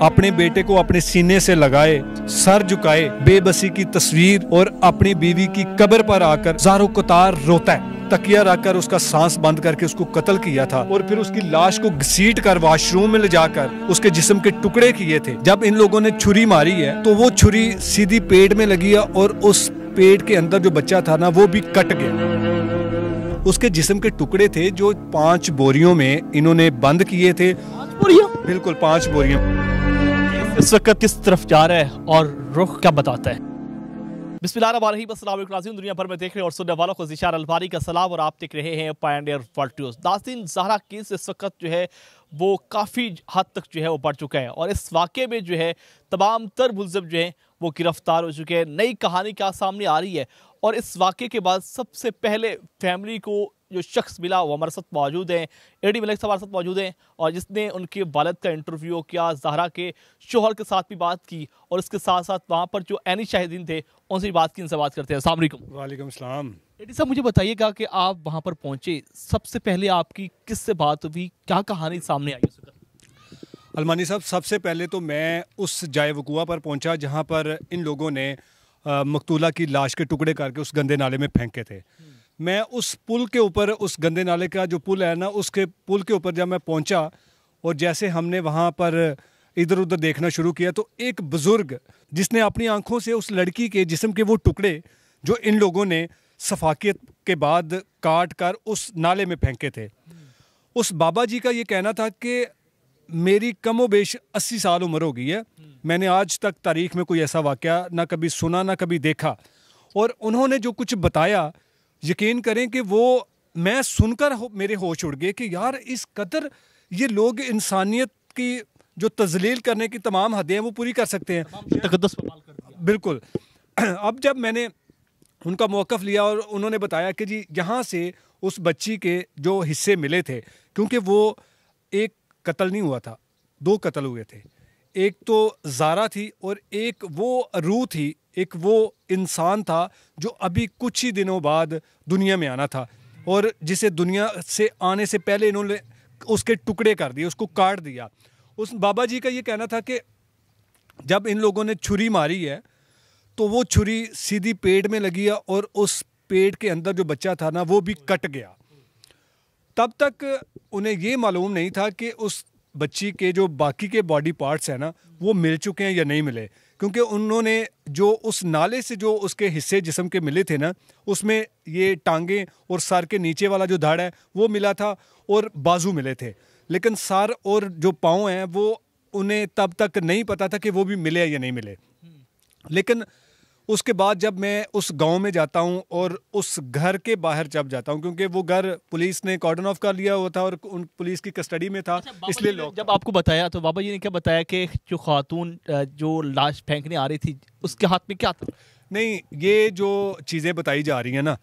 अपने बेटे को अपने सीने से लगाए सर झुकाए बेबसी की तस्वीर और अपनी बीवी की कब्र पर आकर जारो कतार रोता है तकिया रखकर उसका सांस बंद करके उसको कत्ल किया था और फिर उसकी लाश को घसीट कर वॉशरूम में ले जाकर उसके जिस्म के टुकड़े किए थे जब इन लोगों ने छुरी मारी है तो वो छुरी सीधी पेट में लगी है और उस पेट के अंदर जो बच्चा था ना वो भी कट गया उसके जिस्म के टुकड़े थे जो पांच बोरियों में इन्होंने बंद किए थे बिल्कुल पांच बोरियों इस वक्त किस तरफ जा रहा है और रुख क्या बताता है बिस्मिल्लाजीम दुनिया भर में देख रहे और सुनने वालों को जिशार अलवारी का सलाम और आप देख रहे हैं Pioneer World News Nasin Zahra case इस वक्त जो है वो काफ़ी हद तक जो है वो बढ़ चुका है और इस वाक़े में जो है तमाम तर मुलम जो है वो गिरफ्तार हो चुके हैं नई कहानी क्या सामने आ रही है और इस वाक़े के बाद सबसे पहले फैमिली को जो शख्स मिला वो हमारे साथ मौजूद हैं ए डी मलिक हमारे साथ मौजूद हैं और जिसने उनके वालद का इंटरव्यू किया जहरा के शोहर के साथ भी बात की और इसके साथ साथ वहाँ पर जो एनी शाहिदीन थे उनसे भी बात की इनसे बात करते हैं अलैक्म वालेकुम सलाम एडी साहब मुझे बताइएगा कि आप वहाँ पर पहुँचे सबसे पहले आपकी किससे बात हुई क्या कहानी सामने आई अलमानी साहब सबसे पहले तो मैं उस जाय वकूआ पर पहुंचा जहां पर इन लोगों ने मकतूला की लाश के टुकड़े करके उस गंदे नाले में फेंके थे मैं उस पुल के ऊपर उस गंदे नाले का जो पुल है ना उसके पुल के ऊपर जब मैं पहुंचा और जैसे हमने वहाँ पर इधर उधर देखना शुरू किया तो एक बुज़ुर्ग जिसने अपनी आंखों से उस लड़की के जिसम के वो टुकड़े जो इन लोगों ने सफाकियत के बाद काट कर उस नाले में फेंके थे उस बाबा जी का ये कहना था कि मेरी कमो बेश अस्सी साल उम्र हो गई है मैंने आज तक तारीख में कोई ऐसा वाक़ ना कभी सुना ना कभी देखा और उन्होंने जो कुछ बताया यकीन करें कि वो मैं सुनकर हो, मेरे होश उड़ गए कि यार इस कदर ये लोग इंसानियत की जो तजलील करने की तमाम हदें हैं वो पूरी कर सकते हैं तकदस बिल्कुल अब जब मैंने उनका मौक़ लिया और उन्होंने बताया कि जी यहाँ से उस बच्ची के जो हिस्से मिले थे क्योंकि वो एक कत्ल नहीं हुआ था दो कत्ल हुए थे एक तो जारा थी और एक वो रू थी एक वो इंसान था जो अभी कुछ ही दिनों बाद दुनिया में आना था और जिसे दुनिया से आने से पहले इन्होंने उसके टुकड़े कर दिए उसको काट दिया उस बाबा जी का ये कहना था कि जब इन लोगों ने छुरी मारी है तो वो छुरी सीधी पेट में लगी है और उस पेट के अंदर जो बच्चा था ना वो भी कट गया तब तक उन्हें ये मालूम नहीं था कि उस बच्ची के जो बाकी के बॉडी पार्ट्स हैं ना वो मिल चुके हैं या नहीं मिले क्योंकि उन्होंने जो उस नाले से जो उसके हिस्से जिसम के मिले थे ना उसमें ये टांगे और सार के नीचे वाला जो धाड़ है वो मिला था और बाजू मिले थे लेकिन सार और जो पाँव हैं वो उन्हें तब तक नहीं पता था कि वो भी मिले या नहीं मिले लेकिन उसके बाद जब मैं उस गांव में जाता हूं और उस घर के बाहर जब जाता हूं क्योंकि वो घर पुलिस ने कॉर्डन ऑफ कर लिया हुआ था और उन पुलिस की कस्टडी में था अच्छा, इसलिए लोग जब आपको बताया तो बाबा जी ने क्या बताया कि जो खातून जो लाश फेंकने आ रही थी उसके हाथ में क्या था नहीं ये जो चीज़ें बताई जा रही हैं ना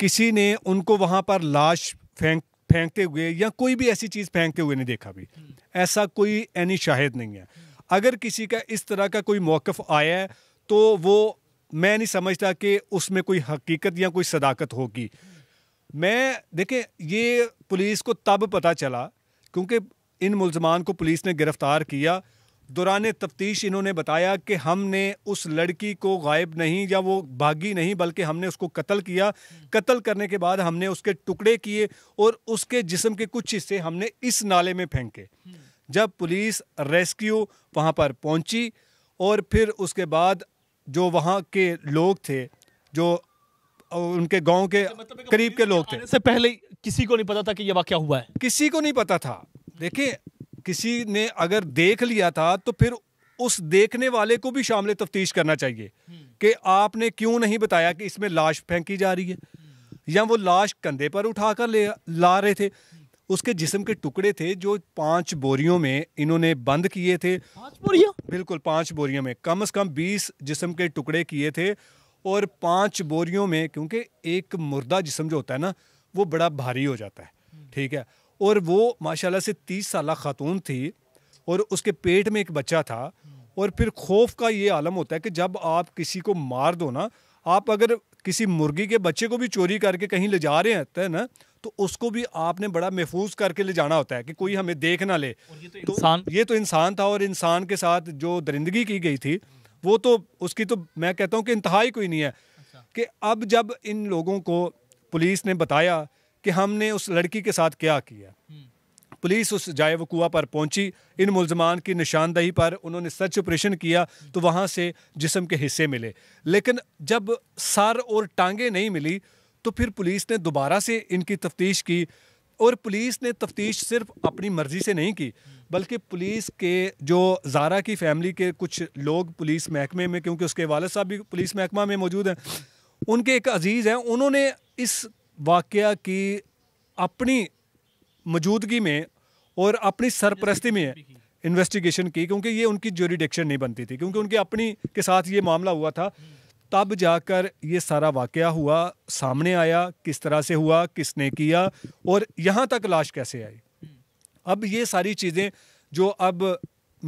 किसी ने उनको वहाँ पर लाश फेंक फेंकते हुए या कोई भी ऐसी चीज़ फेंकते हुए नहीं देखा भी हम्म। ऐसा कोई एनी शाहिद नहीं है अगर किसी का इस तरह का कोई मौक़ आया है तो वो मैं नहीं समझता कि उसमें कोई हकीकत या कोई सदाकत होगी मैं देखें ये पुलिस को तब पता चला क्योंकि इन मुलजमान को पुलिस ने गिरफ़्तार किया दौरान तफ्तीश इन्होंने बताया कि हमने उस लड़की को गायब नहीं या वो भागी नहीं बल्कि हमने उसको कत्ल किया कत्ल करने के बाद हमने उसके टुकड़े किए और उसके जिस्म के कुछ हिस्से हमने इस नाले में फेंके जब पुलिस रेस्क्यू वहाँ पर पहुँची और फिर उसके बाद जो वहाँ के लोग थे जो उनके गांव के मतलब करीब के लोग थे से पहले किसी को नहीं पता था कि यह वाक्य हुआ है किसी को नहीं पता था देखिए किसी ने अगर देख लिया था तो फिर उस देखने वाले को भी शामिल तफ्तीश करना चाहिए हम्म। कि आपने क्यों नहीं बताया कि इसमें लाश फेंकी जा रही है या वो लाश कंधे पर उठाकर ले ला रहे थे उसके जिस्म के टुकड़े थे जो पांच बोरियों में इन्होंने बंद किए थे पांच बिल्कुल पांच बोरियों में कम से कम बीस जिस्म के टुकड़े किए थे और पांच बोरियों में क्योंकि एक मुर्दा जिस्म जो होता है ना वो बड़ा भारी हो जाता है हम्म। ठीक है और वो माशाल्लाह से तीस साल खातून थी और उसके पेट में एक बच्चा था हम्म। और फिर खौफ का ये आलम होता है कि जब आप किसी को मार दो ना आप अगर किसी मुर्गी के बच्चे को भी चोरी करके कहीं ले जा रहे हैं तो ना तो उसको भी आपने बड़ा महफूज करके ले जाना होता है कि कोई हमें देख ना ले ये तो, तो इंसान तो ये तो इंसान था और इंसान के साथ जो दरिंदगी की गई थी वो तो उसकी तो मैं कहता हूँ कि इंतहा कोई नहीं है अच्छा। कि अब जब इन लोगों को पुलिस ने बताया कि हमने उस लड़की के साथ क्या किया हम्म। पुलिस उस जाए वकूआ पर पहुंची इन मुलजमान की निशानदही पर उन्होंने सर्च ऑपरेशन किया तो वहां से जिसम के हिस्से मिले लेकिन जब सर और टांगे नहीं मिली तो फिर पुलिस ने दोबारा से इनकी तफ्तीश की और पुलिस ने तफ्तीश सिर्फ अपनी मर्ज़ी से नहीं की बल्कि पुलिस के जो जारा की फैमिली के कुछ लोग पुलिस महकमे में क्योंकि उसके वाल साहब भी पुलिस महकमा में मौजूद हैं उनके एक अजीज़ हैं उन्होंने इस वाक़ की अपनी मौजूदगी में और अपनी सरपरस्ती में इन्वेस्टिगेशन की क्योंकि ये उनकी जोरिडिक्शन नहीं बनती थी क्योंकि उनके अपनी के साथ ये मामला हुआ था तब जाकर ये सारा वाक़ हुआ सामने आया किस तरह से हुआ किसने किया और यहाँ तक लाश कैसे आई अब ये सारी चीज़ें जो अब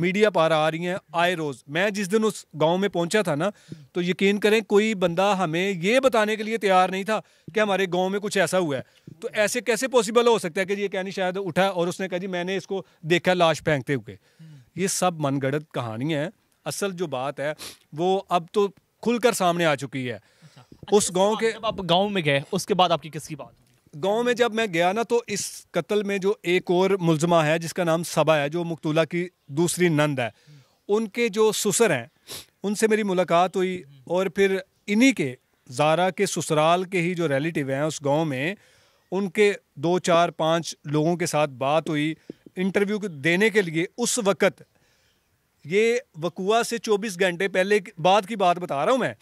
मीडिया पर आ रही हैं आए रोज़ मैं जिस दिन उस गांव में पहुंचा था ना तो यकीन करें कोई बंदा हमें ये बताने के लिए तैयार नहीं था कि हमारे गांव में कुछ ऐसा हुआ है तो ऐसे कैसे पॉसिबल हो सकता है कि ये कहनी शायद उठा और उसने कहा जी मैंने इसको देखा लाश फेंकते हुए ये सब मनगढ़ंत कहानियाँ हैं असल जो बात है वो अब तो खुलकर सामने आ चुकी है अच्छा, उस अच्छा, गांव के आप गांव में गए उसके बाद आपकी किसकी बात गांव में जब मैं गया ना तो इस कत्ल में जो एक और मुलजमा है जिसका नाम सबा है जो मुक्तुला की दूसरी नंद है उनके जो ससुर हैं उनसे मेरी मुलाकात हुई और फिर इन्हीं के जारा के ससुराल के ही जो रिलेटिव हैं उस गांव में उनके दो चार पाँच लोगों के साथ बात हुई इंटरव्यू देने के लिए उस वक़्त ये वकुआ से 24 घंटे पहले बाद की बात बता रहा हूँ मैं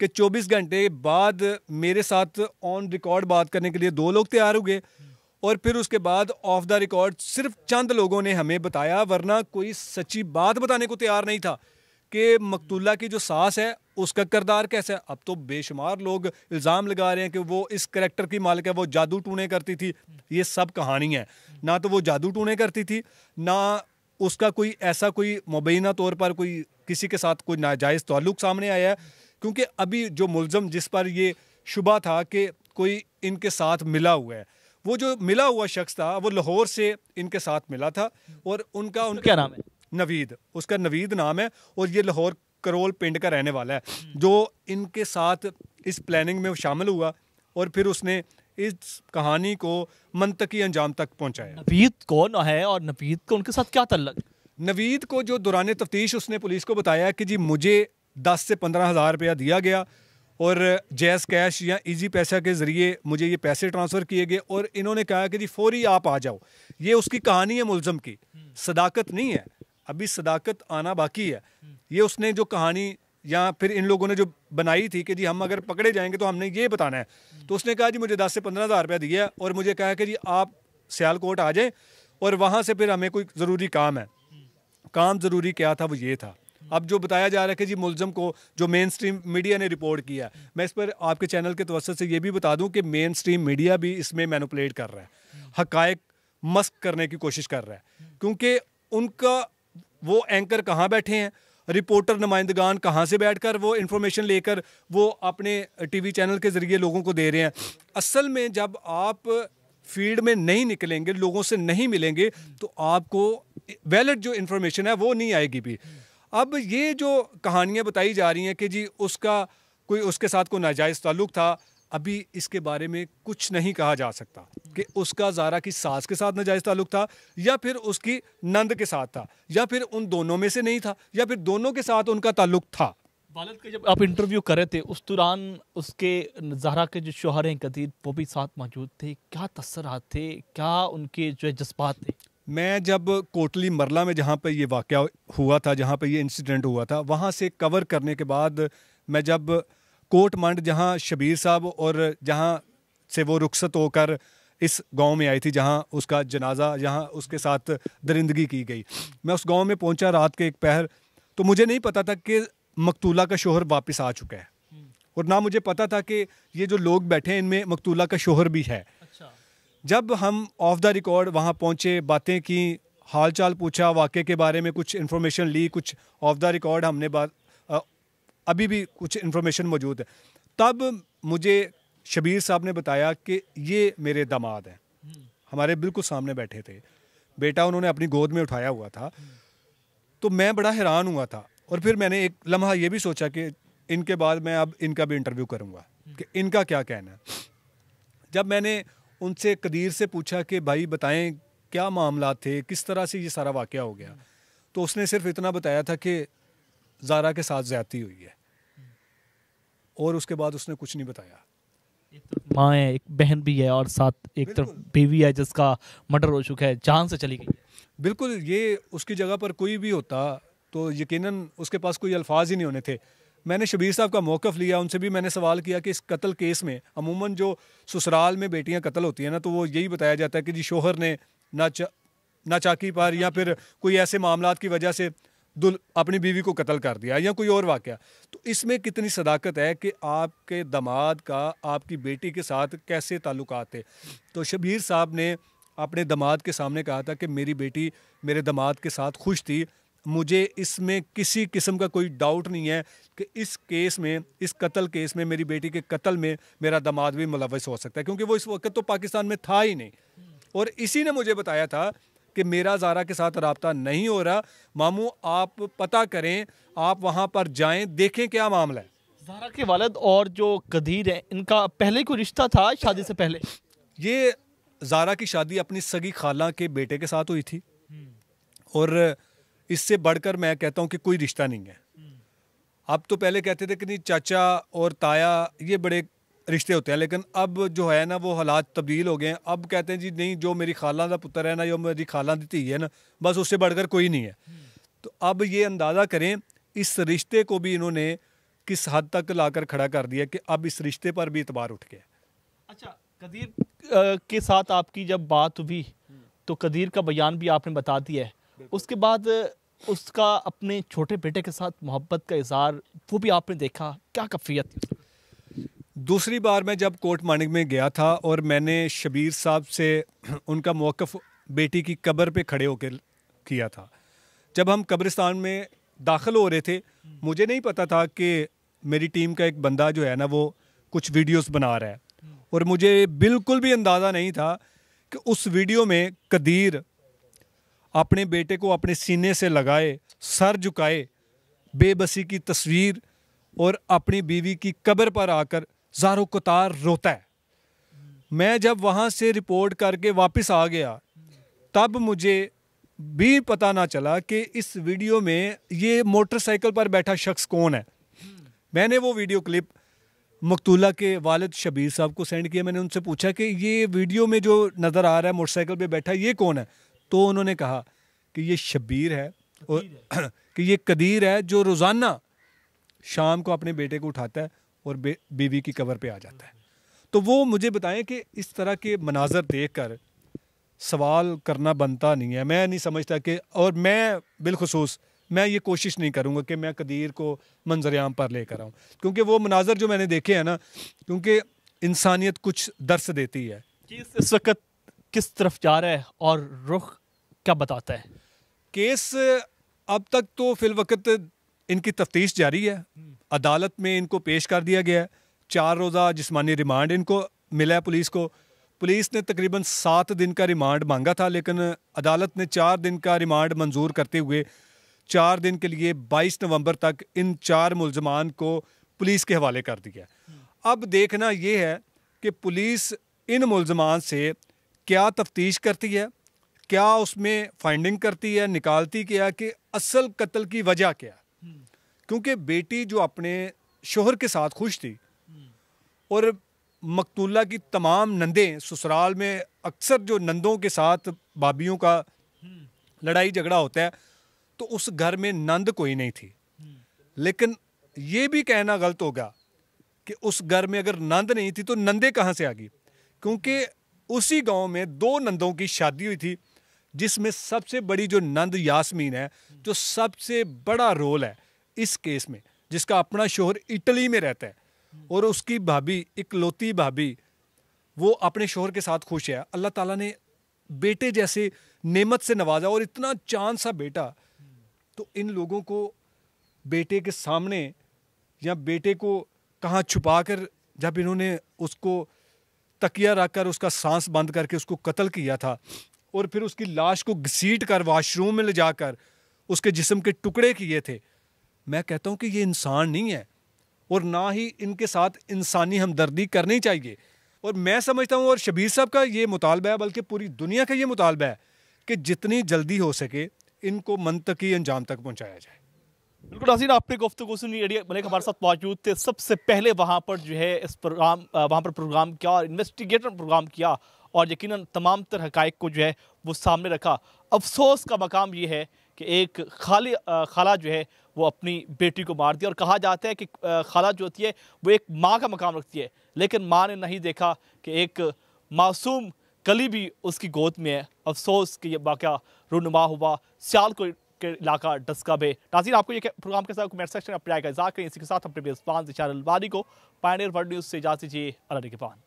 कि 24 घंटे बाद मेरे साथ ऑन रिकॉर्ड बात करने के लिए दो लोग तैयार हो गए और फिर उसके बाद ऑफ द रिकॉर्ड सिर्फ चंद लोगों ने हमें बताया वरना कोई सच्ची बात बताने को तैयार नहीं था कि मकतुल्ला की जो सास है उसका किरदार कैसा है अब तो बेशुमार लोग इल्ज़ाम लगा रहे हैं कि वो इस करेक्टर की मालिक है वो जादू टूने करती थी ये सब कहानी है ना तो वो जादू टूने करती थी ना उसका कोई ऐसा कोई मुबैना तौर पर कोई किसी के साथ कोई नाजायज़ ताल्लुक सामने आया है क्योंकि अभी जो मुलज़म जिस पर ये शुबा था कि कोई इनके साथ मिला हुआ है वो जो मिला हुआ शख्स था वो लाहौर से इनके साथ मिला था और उनका उनका क्या नाम है नवीद उसका नवीद नाम है और ये लाहौर करोल पिंड का रहने वाला है जो इनके साथ इस प्लानिंग में शामिल हुआ और फिर उसने इस कहानी को मनतकी अंजाम तक पहुँचाया नवीद कौन है और नवीद को उनके साथ क्या तल्लक नवीद को जो दुरान तफ्तीश उसने पुलिस को बताया कि जी मुझे दस से पंद्रह हज़ार रुपया दिया गया और जैस कैश या इजी पैसा के ज़रिए मुझे ये पैसे ट्रांसफ़र किए गए और इन्होंने कहा कि जी फौरी आप आ जाओ ये उसकी कहानी है मुलजम की हम्म। सदाकत नहीं है अभी सदाकत आना बाकी है ये उसने जो कहानी या फिर इन लोगों ने जो बनाई थी कि जी हम अगर पकड़े जाएंगे तो हमने ये बताना है तो उसने कहा जी मुझे दस से पंद्रह हज़ार रुपया दिया और मुझे कहा कि जी आप सियालकोट आ जाएँ और वहाँ से फिर हमें कोई ज़रूरी काम है काम ज़रूरी क्या था वो ये था अब जो बताया जा रहा है कि जी मुलजम को जो मेन स्ट्रीम मीडिया ने रिपोर्ट किया मैं इस पर आपके चैनल के तवसत से ये भी बता दूँ कि मेन स्ट्रीम मीडिया भी इसमें मैनुपलेट कर रहा है हकायक मस्क करने की कोशिश कर रहा है क्योंकि उनका वो एंकर कहाँ बैठे हैं रिपोर्टर नुमाइंदगान कहाँ से बैठकर वो इन्फॉर्मेशन लेकर वो अपने टीवी चैनल के ज़रिए लोगों को दे रहे हैं असल में जब आप फील्ड में नहीं निकलेंगे लोगों से नहीं मिलेंगे तो आपको वैलड जो इन्फॉर्मेशन है वो नहीं आएगी भी अब ये जो कहानियाँ बताई जा रही हैं कि जी उसका कोई उसके साथ कोई नाजायज़ ताल्लुक था अभी इसके बारे में कुछ नहीं कहा जा सकता कि उसका जारा की सास के साथ नजायज़ ताल्लुक था या फिर उसकी नंद के साथ था या फिर उन दोनों में से नहीं था या फिर दोनों के साथ उनका ताल्लुक था वालद के जब आप इंटरव्यू कर रहे थे उस दौरान उसके जहरा के जो शोहर हैं कदीर वो भी साथ मौजूद थे क्या तसरात थे क्या उनके जो जज्बात थे मैं जब कोटली मरला में जहाँ पर ये वाक़ हुआ था जहाँ पर ये इंसिडेंट हुआ था वहाँ से कवर करने के बाद मैं जब कोट मंड जहाँ शबीर साहब और जहाँ से वो रुखसत होकर इस गांव में आई थी जहां उसका जनाजा जहां उसके साथ दरिंदगी की गई मैं उस गांव में पहुंचा रात के एक पहर तो मुझे नहीं पता था कि मकतूला का शोहर वापस आ चुका है और ना मुझे पता था कि ये जो लोग बैठे हैं इनमें मकतूला का शोहर भी है अच्छा। जब हम ऑफ द रिकॉर्ड वहाँ पहुँचे बातें की हाल चाल पूछा वाक़े के बारे में कुछ इन्फॉर्मेशन ली कुछ ऑफ द रिकॉर्ड हमने बात अभी भी कुछ इन्फॉर्मेशन मौजूद है तब मुझे शबीर साहब ने बताया कि ये मेरे दामाद हैं हम्म। हमारे बिल्कुल सामने बैठे थे बेटा उन्होंने अपनी गोद में उठाया हुआ था हम्म। तो मैं बड़ा हैरान हुआ था और फिर मैंने एक लम्हा ये भी सोचा कि इनके बाद मैं अब इनका भी इंटरव्यू करूँगा हम्म। कि इनका क्या कहना है जब मैंने उनसे कदीर से पूछा कि भाई बताएं क्या मामला थे किस तरह से ये सारा वाक़ हो गया तो उसने सिर्फ इतना बताया था कि जारा के साथ ज़्यादती हुई है और उसके बाद उसने कुछ नहीं बताया माँ है एक बहन भी है और साथ एक तरफ बेबी है जिसका मर्डर हो चुका है जान से चली गई बिल्कुल ये उसकी जगह पर कोई भी होता तो यकीनन उसके पास कोई अल्फाज ही नहीं होने थे मैंने शबीर साहब का मौक़ लिया उनसे भी मैंने सवाल किया कि इस कत्ल केस में अमूमन जो ससुराल में बेटियां कत्ल होती हैं ना तो वो यही बताया जाता है कि जी शोहर ने ना चा, ना चाकी पर या फिर कोई ऐसे मामला की वजह से अपनी बीवी को कत्ल कर दिया या कोई और वाक़ तो इसमें कितनी सदाकत है कि आपके दामाद का आपकी बेटी के साथ कैसे ताल्लुक थे तो शबीर साहब ने अपने दामाद के सामने कहा था कि मेरी बेटी मेरे दामाद के साथ खुश थी मुझे इसमें किसी किस्म का कोई डाउट नहीं है कि इस केस में इस कत्ल केस में मेरी बेटी के कत्ल में मेरा दामाद भी मुलवस हो सकता है क्योंकि वो इस वक्त तो पाकिस्तान में था ही नहीं और इसी ने मुझे बताया था कि मेरा ज़ारा के साथ रबता नहीं हो रहा मामू आप पता करें आप वहाँ पर जाएँ देखें क्या मामला है ज़ारा के वालद और जो कदीर हैं इनका पहले कोई रिश्ता था शादी से पहले ये जारा की शादी अपनी सगी खाला के बेटे के साथ हुई थी और इससे बढ़कर मैं कहता हूँ कि कोई रिश्ता नहीं है अब हम्म। तो पहले कहते थे कि नहीं चाचा और ताया ये बड़े रिश्ते होते हैं लेकिन अब जो है ना वो हालात तब्दील हो गए हैं अब कहते हैं जी नहीं जो मेरी खाला का पुत्र है ना जो मेरी खाला की धी है ना बस उससे बढ़कर कोई नहीं है तो अब ये अंदाज़ा करें इस रिश्ते को भी इन्होंने किस हद तक लाकर खड़ा कर दिया कि अब इस रिश्ते पर भी इतबार उठ गया अच्छा कदीर के साथ आपकी जब बात हुई तो कदीर का बयान भी आपने बता दिया है उसके बाद उसका अपने छोटे बेटे के साथ मोहब्बत का इजहार वो भी आपने देखा क्या कफियत थी दूसरी बार मैं जब कोर्ट मानिक में गया था और मैंने शबीर साहब से उनका मौक़ बेटी की कब्र पे खड़े होकर किया था जब हम कब्रिस्तान में दाखिल हो रहे थे मुझे नहीं पता था कि मेरी टीम का एक बंदा जो है ना वो कुछ वीडियोस बना रहा है और मुझे बिल्कुल भी अंदाज़ा नहीं था कि उस वीडियो में कदीर अपने बेटे को अपने सीने से लगाए सर झुकाए बेबसी की तस्वीर और अपनी बीवी की कब्र पर आकर जारो कतार रोता है मैं जब वहाँ से रिपोर्ट करके वापस आ गया तब मुझे भी पता ना चला कि इस वीडियो में ये मोटरसाइकिल पर बैठा शख्स कौन है मैंने वो वीडियो क्लिप मकतूला के वालिद शबीर साहब को सेंड किया मैंने उनसे पूछा कि ये वीडियो में जो नज़र आ रहा है मोटरसाइकिल पे बैठा ये कौन है तो उन्होंने कहा कि ये शबीर है और कि ये कदीर है जो रोज़ाना शाम को अपने बेटे को उठाता है और बे, बीवी की कवर पे आ जाता है तो वो मुझे बताएं कि इस तरह के मनाजर देख कर सवाल करना बनता नहीं है मैं नहीं समझता कि और मैं बिलखसूस मैं ये कोशिश नहीं करूँगा कि मैं कदीर को मंजर पर लेकर आऊँ क्योंकि वो मनाजर जो मैंने देखे हैं ना क्योंकि इंसानियत कुछ दर्स देती है केस इस वक्त किस तरफ जा रहा है और रुख क्या बताता है केस अब तक तो फिलवकत इनकी तफ्तीश जारी है अदालत में इनको पेश कर दिया गया है चार रोज़ा जिसमानी रिमांड इनको मिला है पुलिस को पुलिस ने तकरीबन सात दिन का रिमांड मांगा था लेकिन अदालत ने चार दिन का रिमांड मंजूर करते हुए चार दिन के लिए 22 नवंबर तक इन चार मुलजमान को पुलिस के हवाले कर दिया अब देखना यह है कि पुलिस इन मुलजमान से क्या तफ्तीश करती है क्या उसमें फाइंडिंग करती है निकालती क्या कि असल कत्ल की वजह क्या क्योंकि बेटी जो अपने शोहर के साथ खुश थी और मकतूल्ला की तमाम नंदें ससुराल में अक्सर जो नंदों के साथ भाभीियों का लड़ाई झगड़ा होता है तो उस घर में नंद कोई नहीं थी लेकिन ये भी कहना गलत होगा कि उस घर में अगर नंद नहीं थी तो नंदे कहाँ से आ गई क्योंकि उसी गांव में दो नंदों की शादी हुई थी जिसमें सबसे बड़ी जो नंद यासमीन है जो सबसे बड़ा रोल है इस केस में जिसका अपना शोहर इटली में रहता है और उसकी भाभी इकलौती भाभी वो अपने शोहर के साथ खुश है अल्लाह ताला ने बेटे जैसे नेमत से नवाजा और इतना चांद सा बेटा तो इन लोगों को बेटे के सामने या बेटे को कहाँ छुपा कर जब इन्होंने उसको तकिया रख कर उसका सांस बंद करके उसको कत्ल किया था और फिर उसकी लाश को घसीट कर वाशरूम में ले जाकर उसके जिसम के टुकड़े किए थे मैं कहता हूँ कि ये इंसान नहीं है और ना ही इनके साथ इंसानी हमदर्दी करनी चाहिए और मैं समझता हूँ और शबीर साहब का ये मुतालबा है बल्कि पूरी दुनिया का ये मुतालबा है कि जितनी जल्दी हो सके इनको मनतकी अंजाम तक पहुँचाया जाए बिल्कुल नाजीन आपने गुफ्तु सुनी एडिया मलिक हमारे साथ मौजूद थे सबसे पहले वहाँ पर जो है इस प्रोग्राम वहाँ पर प्रोग्राम किया और इन्वेस्टिगेटर प्रोग्राम किया और यकीन तमाम तर हक़ को जो है वो सामने रखा अफसोस का मकाम ये है कि एक खाली खाला जो है वो अपनी बेटी को मार दिया और कहा जाता है कि खाला जो होती है वो एक माँ का मकाम रखती है लेकिन माँ ने नहीं देखा कि एक मासूम कली भी उसकी गोद में है अफसोस कि यह वाक़ रुनुमा हुआ सियाल को के इलाका डस्का बे नाजीन आपको ये प्रोग्राम के साथ कमेंट सेक्शन में अपने आएगा इजाक करें इसी के साथ अपने मेजबान इशार अलवारी को पायनियर वर्ल्ड न्यूज़ से इजाज़ दीजिए अल्लाह के पान